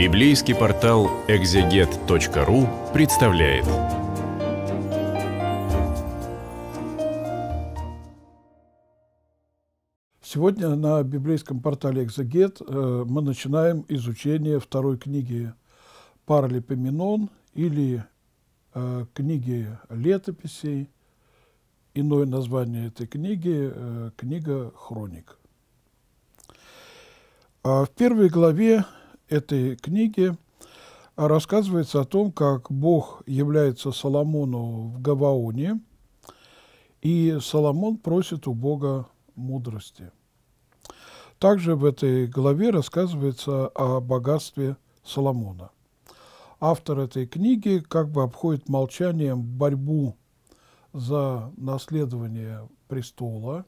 Библейский портал экзегет.ру представляет. Сегодня на библейском портале «Экзегет» э, мы начинаем изучение второй книги «Паралипоменон» или э, книги летописей. Иное название этой книги э, – книга «Хроник». А в первой главе этой книге а рассказывается о том, как Бог является Соломону в Гаваоне, и Соломон просит у Бога мудрости. Также в этой главе рассказывается о богатстве Соломона. Автор этой книги как бы обходит молчанием борьбу за наследование престола,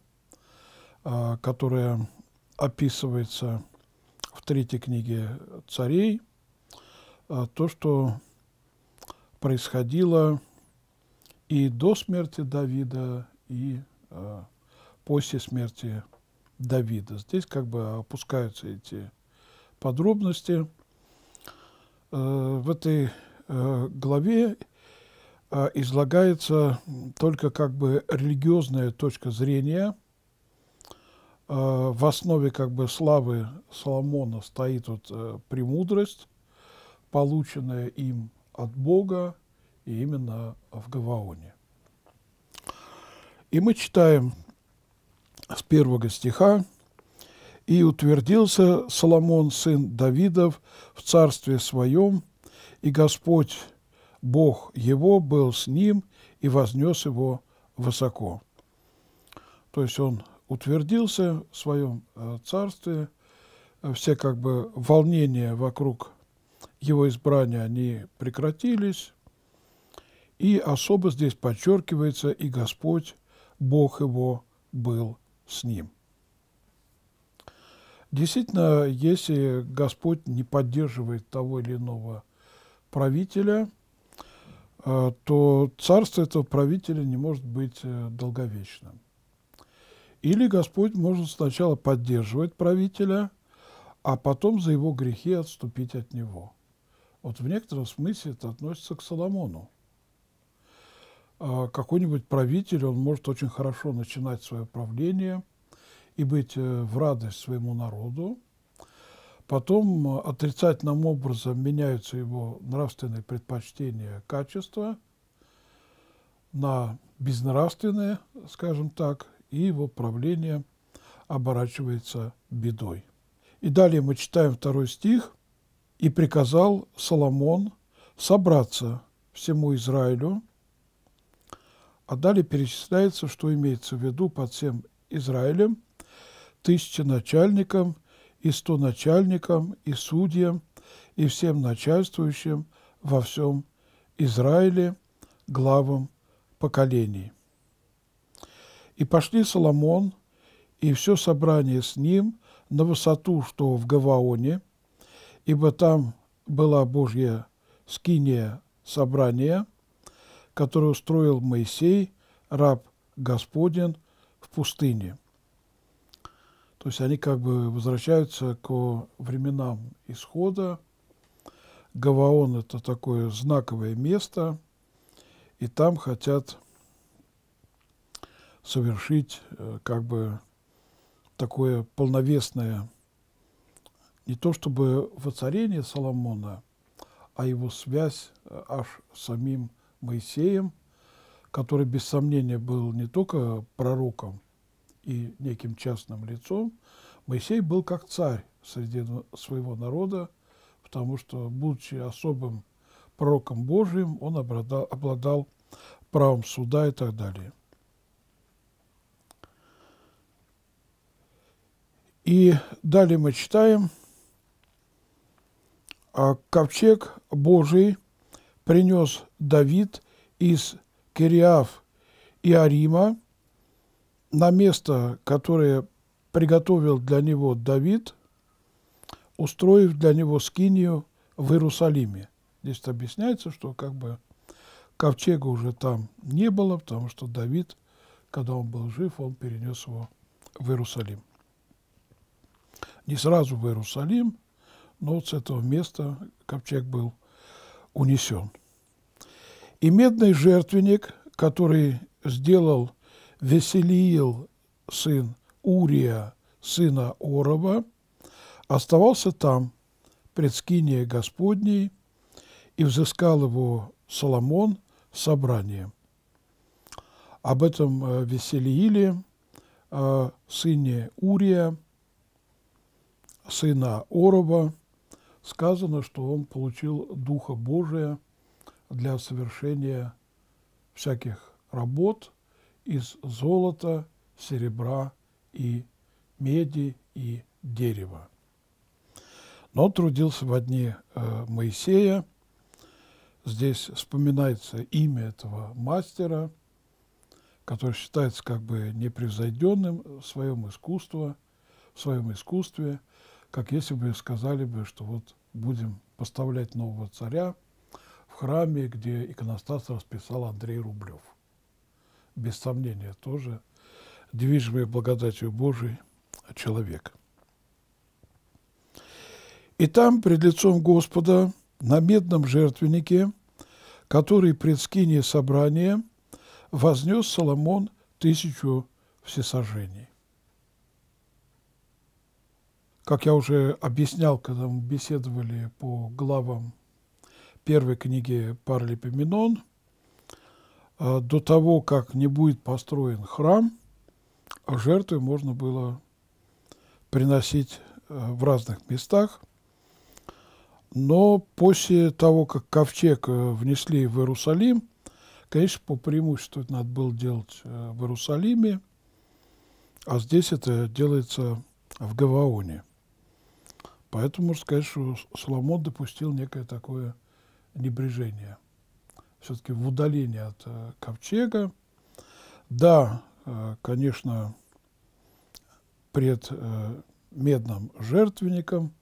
а, которая описывается в третьей книге царей, а, то, что происходило и до смерти Давида, и а, после смерти Давида. Здесь как бы опускаются эти подробности. Э, в этой э, главе а, излагается только как бы религиозная точка зрения Э, в основе как бы славы Соломона стоит вот э, премудрость, полученная им от Бога и именно в Гаваоне. И мы читаем с первого стиха «И утвердился Соломон, сын Давидов, в царстве своем, и Господь, Бог его, был с ним и вознес его высоко». То есть он утвердился в своем э, царстве. Э, все как бы волнения вокруг его избрания, они прекратились. И особо здесь подчеркивается, и Господь, Бог его, был с ним. Действительно, если Господь не поддерживает того или иного правителя, э, то царство этого правителя не может быть долговечным. Или Господь может сначала поддерживать правителя, а потом за его грехи отступить от него. Вот в некотором смысле это относится к Соломону. А, какой-нибудь правитель, он может очень хорошо начинать свое правление и быть э, в радость своему народу. Потом э, отрицательным образом меняются его нравственные предпочтения, качества на безнравственные, скажем так, и его правление оборачивается бедой. И далее мы читаем второй стих. «И приказал Соломон собраться всему Израилю». А далее перечисляется, что имеется в виду под всем Израилем, тысяча начальникам и сто начальникам и судьям и всем начальствующим во всем Израиле главам поколений. И пошли Соломон и все собрание с ним на высоту, что в Гаваоне, ибо там была Божья скиния собрания, которую устроил Моисей, раб Господен, в пустыне. То есть они как бы возвращаются к временам исхода. Гаваон – это такое знаковое место, и там хотят совершить э, как бы такое полновесное не то чтобы воцарение Соломона, а его связь э, аж с самим Моисеем, который без сомнения был не только пророком и неким частным лицом, Моисей был как царь среди своего народа, потому что, будучи особым пророком Божиим, он обладал правом суда и так далее. И далее мы читаем, «А ковчег Божий принес Давид из Кириав и Арима на место, которое приготовил для него Давид, устроив для него скинию в Иерусалиме. Здесь объясняется, что как бы ковчега уже там не было, потому что Давид, когда он был жив, он перенес его в Иерусалим не сразу в Иерусалим, но вот с этого места ковчег был унесен. И медный жертвенник, который сделал Веселиил, сын Урия, сына Орова, оставался там, пред скинией Господней, и взыскал его Соломон собранием. Об этом э, Веселииле, э, сыне Урия, сына Орова сказано, что он получил Духа Божия для совершения всяких работ из золота, серебра и меди и дерева. Но трудился в одни э, Моисея. Здесь вспоминается имя этого мастера, который считается как бы непревзойденным в своем искусстве, в своем искусстве – как если бы сказали бы, что вот будем поставлять нового царя в храме, где иконостас расписал Андрей Рублев. Без сомнения, тоже движимый благодатью Божией человек. И там, пред лицом Господа, на медном жертвеннике, который пред скинией собрания, вознес Соломон тысячу всесожжений. Как я уже объяснял, когда мы беседовали по главам первой книги Парлипоменон, а, до того, как не будет построен храм, а жертвы можно было приносить а, в разных местах. Но после того, как ковчег внесли в Иерусалим, конечно, по преимуществу это надо было делать в Иерусалиме, а здесь это делается в Гаваоне – Поэтому можно сказать, что Соломон допустил некое такое небрежение. Все-таки в удалении от э, ковчега. Да, э, конечно, пред э, медным жертвенником,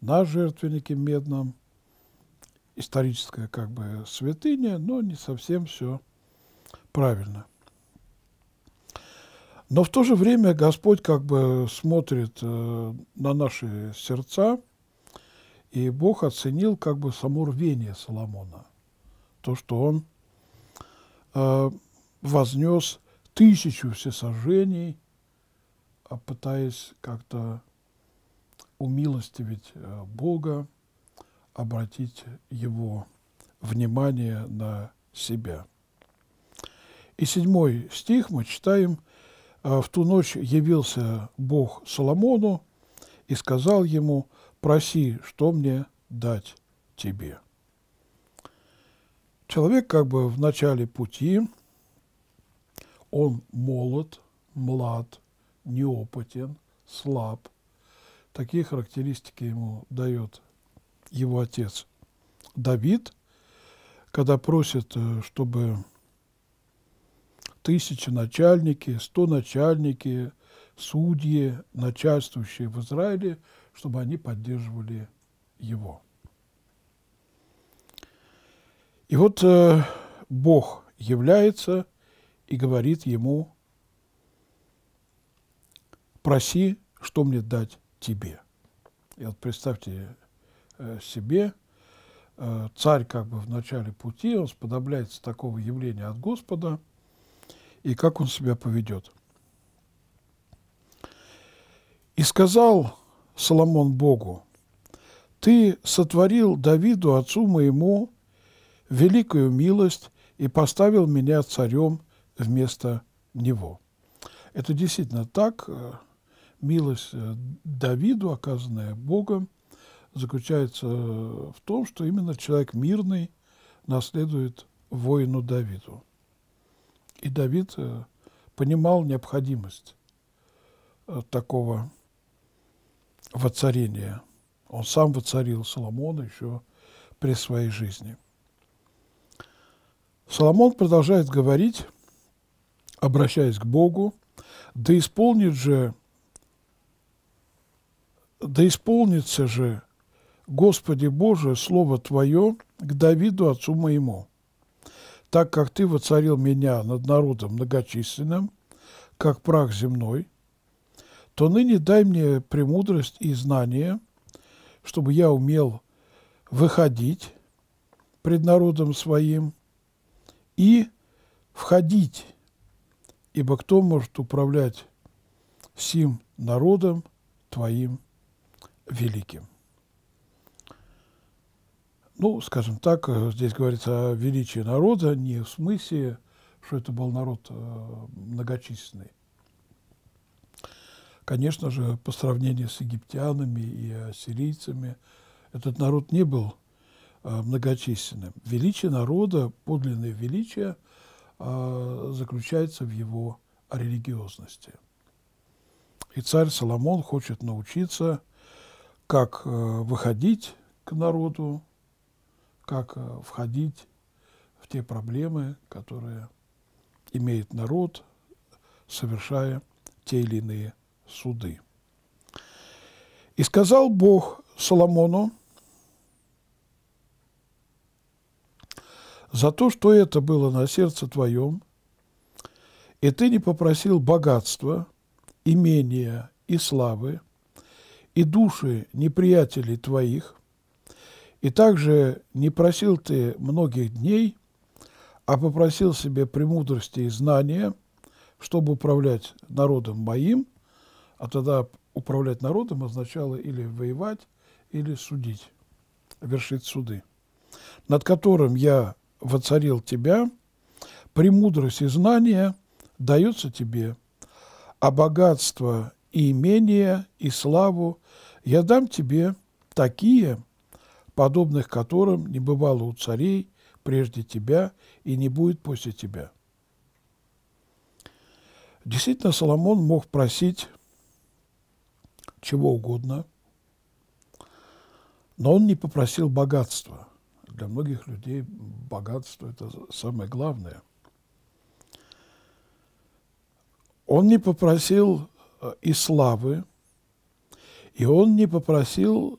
на жертвеннике медном, историческая как бы святыня, но не совсем все правильно. Но в то же время Господь как бы смотрит э, на наши сердца, и Бог оценил как бы само рвение Соломона, то, что он э, вознес тысячу всесожжений, а пытаясь как-то умилостивить э, Бога, обратить его внимание на себя. И седьмой стих мы читаем – а в ту ночь явился Бог Соломону и сказал ему, проси, что мне дать тебе. Человек как бы в начале пути, он молод, млад, неопытен, слаб. Такие характеристики ему дает его отец Давид, когда просит, э, чтобы тысячи начальники, сто начальники, судьи, начальствующие в Израиле, чтобы они поддерживали его. И вот э, Бог является и говорит ему, проси, что мне дать тебе. И вот представьте э, себе, э, царь как бы в начале пути, он сподобляется такого явления от Господа – и как он себя поведет. «И сказал Соломон Богу, «Ты сотворил Давиду, отцу моему, великую милость и поставил меня царем вместо него». Это действительно так. Милость э, Давиду, оказанная Богом, заключается в том, что именно человек мирный наследует воину Давиду. И Давид э, понимал необходимость э, такого воцарения. Он сам воцарил Соломона еще при своей жизни. Соломон продолжает говорить, обращаясь к Богу, да исполнит же, да исполнится же, Господи Боже, Слово Твое к Давиду, отцу моему, так как ты воцарил меня над народом многочисленным, как прах земной, то ныне дай мне премудрость и знание, чтобы я умел выходить пред народом своим и входить, ибо кто может управлять всем народом твоим великим? ну, скажем так, э, здесь говорится о величии народа, не в смысле, что это был народ э, многочисленный. Конечно же, по сравнению с египтянами и ассирийцами, этот народ не был э, многочисленным. Величие народа, подлинное величие, заключается в его религиозности. И царь Соломон хочет научиться, как выходить к народу, как э, входить в те проблемы, которые имеет народ, совершая те или иные суды. И сказал Бог Соломону, за то, что это было на сердце твоем, и ты не попросил богатства, имения и славы, и души неприятелей твоих, и также не просил ты многих дней, а попросил себе премудрости и знания, чтобы управлять народом моим, а тогда управлять народом означало или воевать, или судить, вершить суды, над которым я воцарил тебя, премудрость и знания даются тебе, а богатство и имение и славу я дам тебе такие – подобных которым не бывало у царей прежде тебя и не будет после тебя. Действительно, Соломон мог просить чего угодно, но он не попросил богатства. Для многих людей богатство – это самое главное. Он не попросил э, и славы, и он не попросил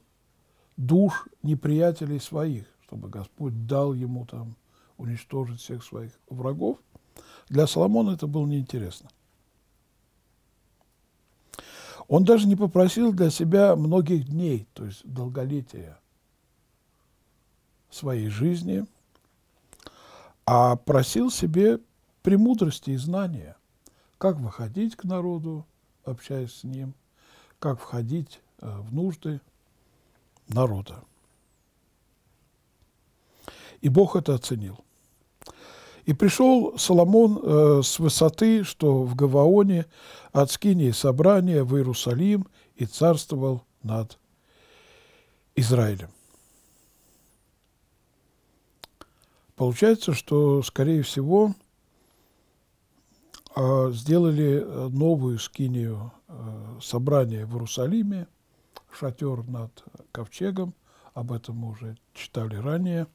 душ неприятелей своих, чтобы Господь дал ему там уничтожить всех своих врагов. Для Соломона это было неинтересно. Он даже не попросил для себя многих дней, то есть долголетия своей жизни, а просил себе премудрости и знания, как выходить к народу, общаясь с ним, как входить э, в нужды народа. И Бог это оценил. И пришел Соломон э, с высоты, что в Гаваоне, от Скинии собрания в Иерусалим, и царствовал над Израилем. Получается, что, скорее всего, э, сделали новую Скинию э, собрания в Иерусалиме – шатер над ковчегом, об этом мы уже читали ранее,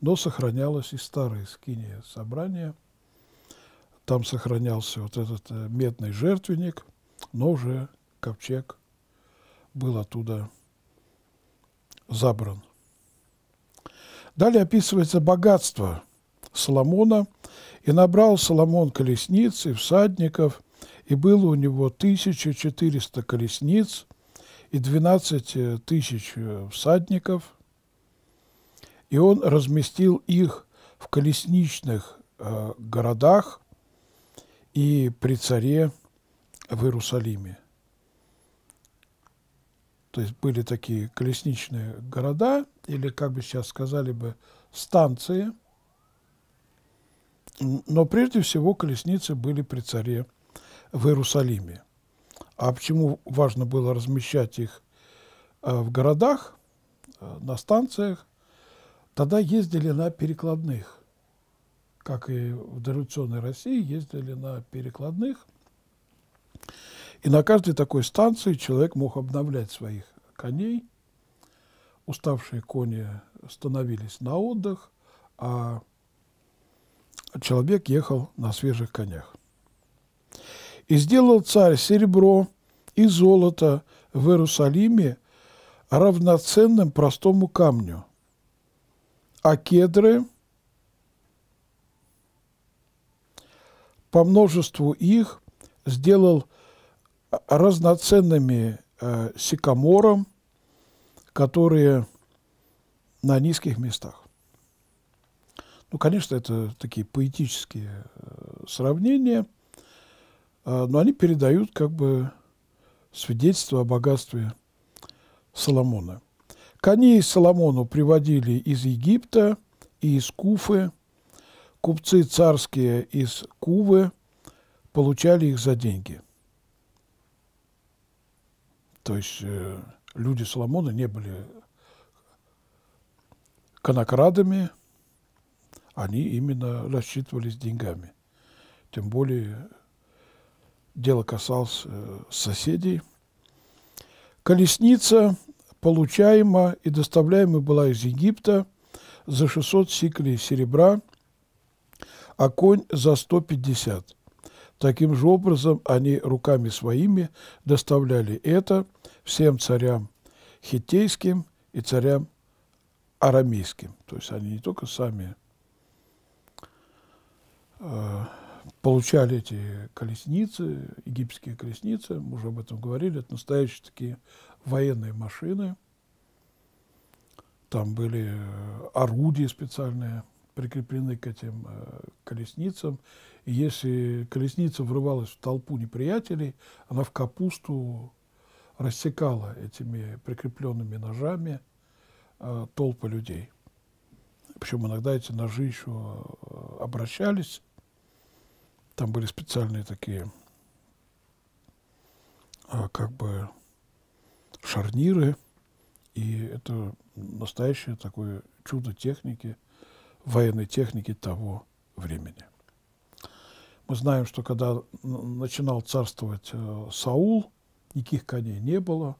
но сохранялось и старое скиния собрание. Там сохранялся вот этот э, медный жертвенник, но уже ковчег был оттуда забран. Далее описывается богатство Соломона. «И набрал Соломон колесниц и всадников, и было у него 1400 колесниц – и 12 э, тысяч э, всадников, и он разместил их в колесничных э, городах и при царе в Иерусалиме. То есть были такие колесничные города, или, как бы сейчас сказали бы, станции, но прежде всего колесницы были при царе в Иерусалиме. А почему важно было размещать их э, в городах, э, на станциях? Тогда ездили на перекладных. Как и в дореволюционной России, ездили на перекладных. И на каждой такой станции человек мог обновлять своих коней. Уставшие кони становились на отдых, а человек ехал на свежих конях. И сделал царь серебро и золото в Иерусалиме равноценным простому камню, а кедры по множеству их сделал разноценными э, сикамором, которые на низких местах. Ну, конечно, это такие поэтические э, сравнения – а, но они передают как бы свидетельство о богатстве Соломона. Коней Соломону приводили из Египта и из Куфы, купцы царские из Кувы получали их за деньги. То есть э, люди Соломона не были конокрадами, они именно рассчитывались деньгами. Тем более дело касалось э, соседей. Колесница получаема и доставляема была из Египта за 600 сиклей серебра, а конь за 150. Таким же образом они руками своими доставляли это всем царям хитейским и царям арамейским. То есть они не только сами э, получали эти колесницы, египетские колесницы, мы уже об этом говорили, это настоящие такие военные машины. Там были э, орудия специальные, прикрепленные к этим э, колесницам. И если колесница врывалась в толпу неприятелей, она в капусту рассекала этими прикрепленными ножами э, толпы людей. Причем иногда эти ножи еще э, обращались там были специальные такие, а, как бы, шарниры. И это настоящее такое чудо техники, военной техники того времени. Мы знаем, что когда начинал царствовать э, Саул, никаких коней не было.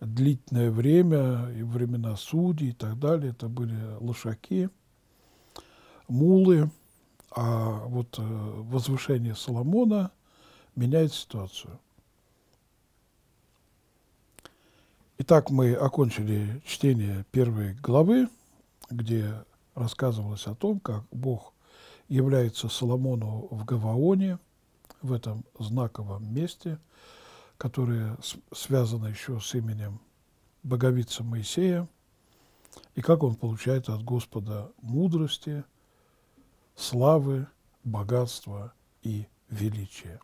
Длительное время, и времена судей и так далее, это были лошаки, мулы. А вот э, возвышение Соломона меняет ситуацию. Итак, мы окончили чтение первой главы, где рассказывалось о том, как Бог является Соломону в Гаваоне, в этом знаковом месте, которое связано еще с именем боговица Моисея, и как он получает от Господа мудрости – славы, богатства и величия.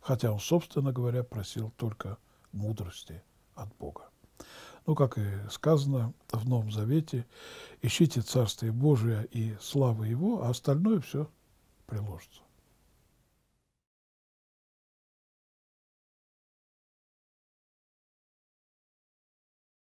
Хотя он, собственно говоря, просил только мудрости от Бога. Ну, как и сказано в Новом Завете, ищите Царствие Божие и славы Его, а остальное все приложится.